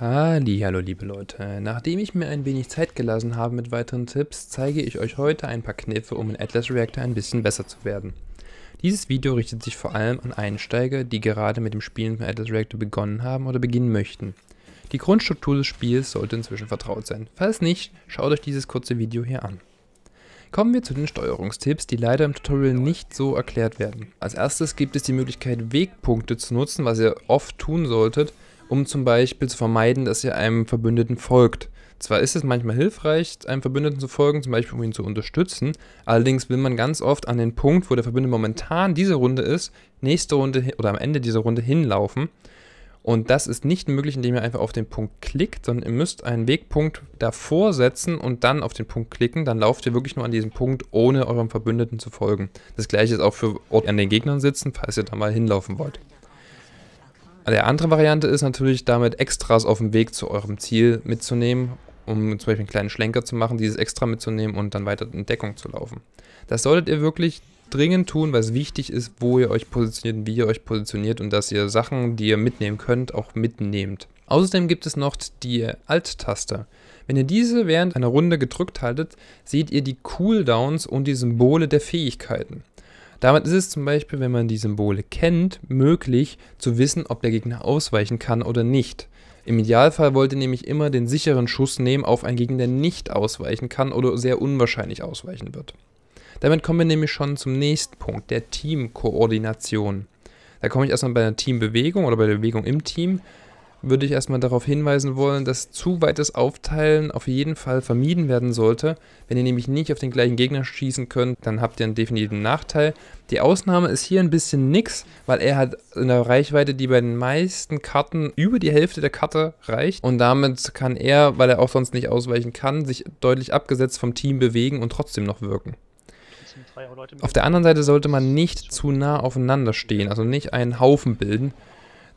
hallo liebe Leute. Nachdem ich mir ein wenig Zeit gelassen habe mit weiteren Tipps, zeige ich euch heute ein paar Kniffe, um in Atlas Reactor ein bisschen besser zu werden. Dieses Video richtet sich vor allem an Einsteiger, die gerade mit dem Spielen von Atlas Reactor begonnen haben oder beginnen möchten. Die Grundstruktur des Spiels sollte inzwischen vertraut sein. Falls nicht, schaut euch dieses kurze Video hier an. Kommen wir zu den Steuerungstipps, die leider im Tutorial nicht so erklärt werden. Als erstes gibt es die Möglichkeit Wegpunkte zu nutzen, was ihr oft tun solltet, um zum Beispiel zu vermeiden, dass ihr einem Verbündeten folgt. Zwar ist es manchmal hilfreich, einem Verbündeten zu folgen, zum Beispiel um ihn zu unterstützen, allerdings will man ganz oft an den Punkt, wo der Verbündete momentan diese Runde ist, nächste Runde oder am Ende dieser Runde hinlaufen. Und das ist nicht möglich, indem ihr einfach auf den Punkt klickt, sondern ihr müsst einen Wegpunkt davor setzen und dann auf den Punkt klicken. Dann lauft ihr wirklich nur an diesem Punkt, ohne eurem Verbündeten zu folgen. Das gleiche ist auch für Ort an den Gegnern sitzen, falls ihr da mal hinlaufen wollt der andere Variante ist natürlich, damit Extras auf dem Weg zu eurem Ziel mitzunehmen, um zum Beispiel einen kleinen Schlenker zu machen, dieses Extra mitzunehmen und dann weiter in Deckung zu laufen. Das solltet ihr wirklich dringend tun, weil es wichtig ist, wo ihr euch positioniert, und wie ihr euch positioniert und dass ihr Sachen, die ihr mitnehmen könnt, auch mitnehmt. Außerdem gibt es noch die Alt-Taste. Wenn ihr diese während einer Runde gedrückt haltet, seht ihr die Cooldowns und die Symbole der Fähigkeiten. Damit ist es zum Beispiel, wenn man die Symbole kennt, möglich zu wissen, ob der Gegner ausweichen kann oder nicht. Im Idealfall wollt ihr nämlich immer den sicheren Schuss nehmen auf einen Gegner, der nicht ausweichen kann oder sehr unwahrscheinlich ausweichen wird. Damit kommen wir nämlich schon zum nächsten Punkt, der Teamkoordination. Da komme ich erstmal bei der Teambewegung oder bei der Bewegung im Team würde ich erstmal darauf hinweisen wollen, dass zu weites Aufteilen auf jeden Fall vermieden werden sollte. Wenn ihr nämlich nicht auf den gleichen Gegner schießen könnt, dann habt ihr einen definitiven Nachteil. Die Ausnahme ist hier ein bisschen nix, weil er hat eine Reichweite, die bei den meisten Karten über die Hälfte der Karte reicht und damit kann er, weil er auch sonst nicht ausweichen kann, sich deutlich abgesetzt vom Team bewegen und trotzdem noch wirken. Auf der anderen Seite sollte man nicht zu nah aufeinander stehen, also nicht einen Haufen bilden,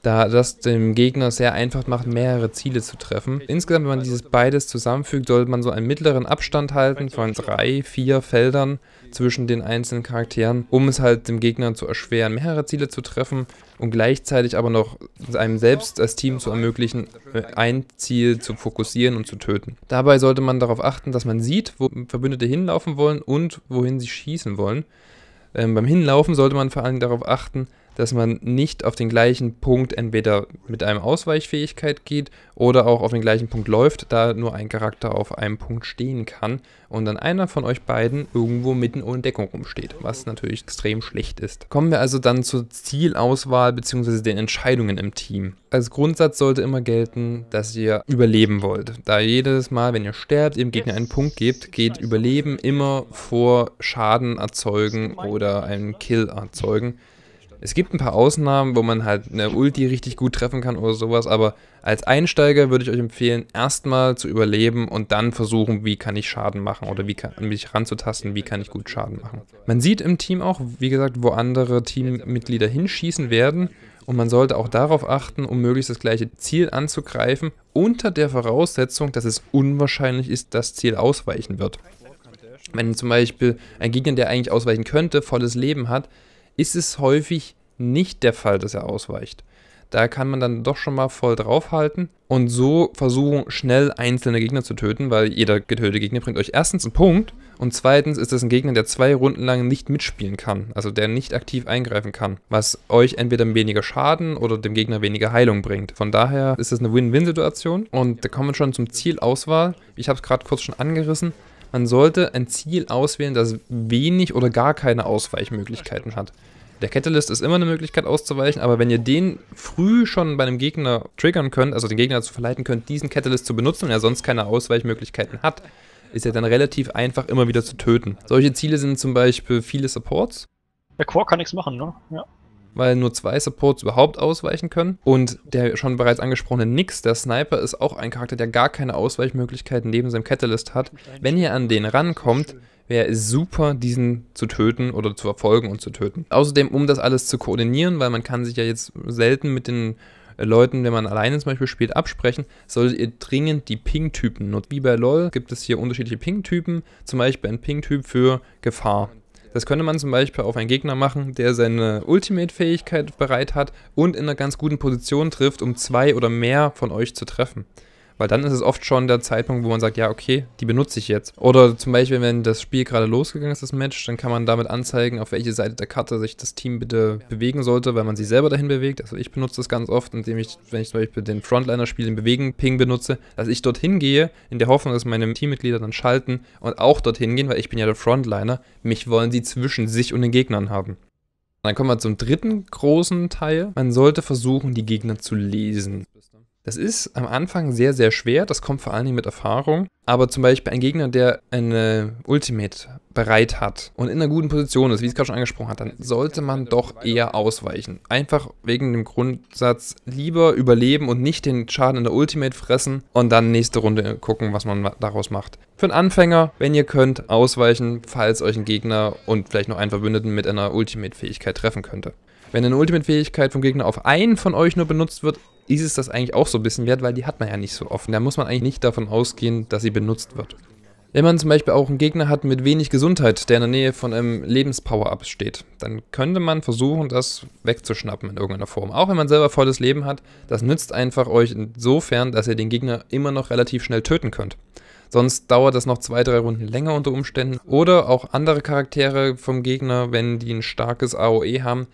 da das dem Gegner sehr einfach macht, mehrere Ziele zu treffen. Insgesamt, wenn man dieses beides zusammenfügt, sollte man so einen mittleren Abstand halten von drei, vier Feldern zwischen den einzelnen Charakteren, um es halt dem Gegner zu erschweren, mehrere Ziele zu treffen und gleichzeitig aber noch einem selbst als Team zu ermöglichen, ein Ziel zu fokussieren und zu töten. Dabei sollte man darauf achten, dass man sieht, wo Verbündete hinlaufen wollen und wohin sie schießen wollen. Ähm, beim Hinlaufen sollte man vor allem darauf achten, dass man nicht auf den gleichen Punkt entweder mit einem Ausweichfähigkeit geht oder auch auf den gleichen Punkt läuft, da nur ein Charakter auf einem Punkt stehen kann und dann einer von euch beiden irgendwo mitten ohne Deckung rumsteht, was natürlich extrem schlecht ist. Kommen wir also dann zur Zielauswahl bzw. den Entscheidungen im Team. Als Grundsatz sollte immer gelten, dass ihr überleben wollt. Da jedes Mal, wenn ihr sterbt, dem Gegner einen Punkt gebt, geht Überleben immer vor Schaden erzeugen oder einen Kill erzeugen. Es gibt ein paar Ausnahmen, wo man halt eine Ulti richtig gut treffen kann oder sowas, aber als Einsteiger würde ich euch empfehlen, erstmal zu überleben und dann versuchen, wie kann ich Schaden machen oder wie kann mich ranzutasten, wie kann ich gut Schaden machen. Man sieht im Team auch, wie gesagt, wo andere Teammitglieder hinschießen werden und man sollte auch darauf achten, um möglichst das gleiche Ziel anzugreifen, unter der Voraussetzung, dass es unwahrscheinlich ist, dass Ziel ausweichen wird. Wenn zum Beispiel ein Gegner, der eigentlich ausweichen könnte, volles Leben hat, ist es häufig nicht der Fall, dass er ausweicht. Da kann man dann doch schon mal voll draufhalten und so versuchen, schnell einzelne Gegner zu töten, weil jeder getötete Gegner bringt euch erstens einen Punkt und zweitens ist das ein Gegner, der zwei Runden lang nicht mitspielen kann, also der nicht aktiv eingreifen kann, was euch entweder weniger Schaden oder dem Gegner weniger Heilung bringt. Von daher ist es eine Win-Win-Situation und da kommen wir schon zum Zielauswahl. Ich habe es gerade kurz schon angerissen man sollte ein Ziel auswählen, das wenig oder gar keine Ausweichmöglichkeiten hat. Der Catalyst ist immer eine Möglichkeit auszuweichen, aber wenn ihr den früh schon bei einem Gegner triggern könnt, also den Gegner dazu verleiten könnt, diesen Catalyst zu benutzen, wenn er sonst keine Ausweichmöglichkeiten hat, ist er dann relativ einfach immer wieder zu töten. Solche Ziele sind zum Beispiel viele Supports. Der Quark kann nichts machen, ne? Ja weil nur zwei Supports überhaupt ausweichen können. Und der schon bereits angesprochene Nix, der Sniper, ist auch ein Charakter, der gar keine Ausweichmöglichkeiten neben seinem Catalyst hat. Wenn ihr an den rankommt, wäre es super, diesen zu töten oder zu verfolgen und zu töten. Außerdem, um das alles zu koordinieren, weil man kann sich ja jetzt selten mit den äh, Leuten, wenn man alleine zum Beispiel spielt, absprechen, solltet ihr dringend die Ping-Typen nutzen. Wie bei LoL gibt es hier unterschiedliche Ping-Typen, zum Beispiel ein Ping-Typ für Gefahr. Das könnte man zum Beispiel auf einen Gegner machen, der seine Ultimate-Fähigkeit bereit hat und in einer ganz guten Position trifft, um zwei oder mehr von euch zu treffen. Weil dann ist es oft schon der Zeitpunkt, wo man sagt, ja, okay, die benutze ich jetzt. Oder zum Beispiel, wenn das Spiel gerade losgegangen ist, das Match, dann kann man damit anzeigen, auf welche Seite der Karte sich das Team bitte bewegen sollte, weil man sich selber dahin bewegt. Also ich benutze das ganz oft, indem ich, wenn ich zum Beispiel den Frontliner spiele, den Bewegen-Ping benutze, dass ich dorthin gehe, in der Hoffnung, dass meine Teammitglieder dann schalten und auch dorthin gehen, weil ich bin ja der Frontliner. Mich wollen sie zwischen sich und den Gegnern haben. Dann kommen wir zum dritten großen Teil. Man sollte versuchen, die Gegner zu lesen. Das ist am Anfang sehr, sehr schwer. Das kommt vor allen Dingen mit Erfahrung. Aber zum Beispiel ein Gegner, der eine Ultimate bereit hat und in einer guten Position ist, wie es gerade schon angesprochen hat, dann sollte man doch eher ausweichen. Einfach wegen dem Grundsatz, lieber überleben und nicht den Schaden in der Ultimate fressen und dann nächste Runde gucken, was man daraus macht. Für einen Anfänger, wenn ihr könnt, ausweichen, falls euch ein Gegner und vielleicht noch einen Verbündeten mit einer Ultimate-Fähigkeit treffen könnte. Wenn eine Ultimate-Fähigkeit vom Gegner auf einen von euch nur benutzt wird, ISIS das eigentlich auch so ein bisschen wert, weil die hat man ja nicht so offen. Da muss man eigentlich nicht davon ausgehen, dass sie benutzt wird. Wenn man zum Beispiel auch einen Gegner hat mit wenig Gesundheit, der in der Nähe von einem Lebenspower-Up steht, dann könnte man versuchen, das wegzuschnappen in irgendeiner Form. Auch wenn man selber volles Leben hat, das nützt einfach euch insofern, dass ihr den Gegner immer noch relativ schnell töten könnt. Sonst dauert das noch zwei, drei Runden länger unter Umständen. Oder auch andere Charaktere vom Gegner, wenn die ein starkes AOE haben,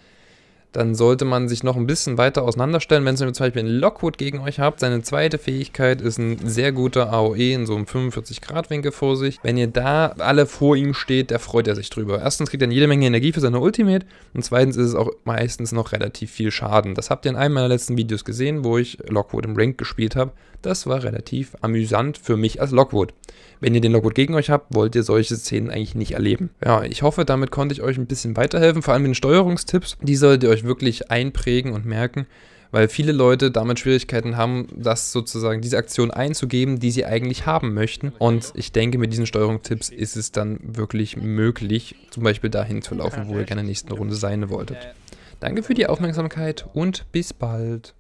dann sollte man sich noch ein bisschen weiter auseinanderstellen. Wenn ihr zum Beispiel einen Lockwood gegen euch habt, seine zweite Fähigkeit ist ein sehr guter AOE in so einem 45-Grad-Winkel vor sich. Wenn ihr da alle vor ihm steht, da freut er sich drüber. Erstens kriegt er jede Menge Energie für seine Ultimate und zweitens ist es auch meistens noch relativ viel Schaden. Das habt ihr in einem meiner letzten Videos gesehen, wo ich Lockwood im Rank gespielt habe. Das war relativ amüsant für mich als Lockwood. Wenn ihr den Lockwood gegen euch habt, wollt ihr solche Szenen eigentlich nicht erleben. Ja, ich hoffe, damit konnte ich euch ein bisschen weiterhelfen, vor allem mit den Steuerungstipps. Die solltet ihr euch wirklich einprägen und merken, weil viele Leute damit Schwierigkeiten haben, das sozusagen diese Aktion einzugeben, die sie eigentlich haben möchten. Und ich denke, mit diesen Steuerungstipps ist es dann wirklich möglich, zum Beispiel dahin zu laufen, wo ihr gerne in der nächsten Runde sein wolltet. Danke für die Aufmerksamkeit und bis bald.